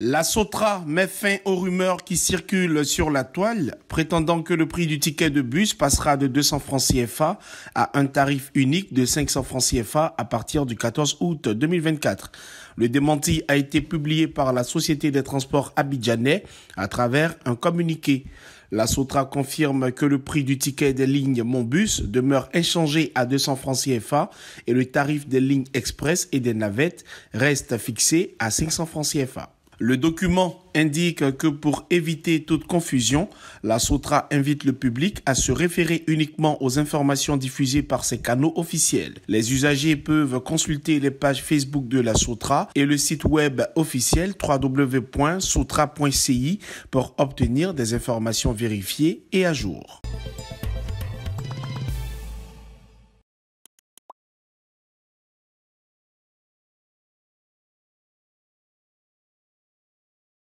La Sotra met fin aux rumeurs qui circulent sur la toile, prétendant que le prix du ticket de bus passera de 200 francs CFA à un tarif unique de 500 francs CFA à partir du 14 août 2024. Le démenti a été publié par la Société des transports abidjanais à travers un communiqué. La Sotra confirme que le prix du ticket des lignes Monbus demeure inchangé à 200 francs CFA et le tarif des lignes express et des navettes reste fixé à 500 francs CFA. Le document indique que pour éviter toute confusion, la SOTRA invite le public à se référer uniquement aux informations diffusées par ses canaux officiels. Les usagers peuvent consulter les pages Facebook de la SOTRA et le site web officiel www.sotra.ci pour obtenir des informations vérifiées et à jour.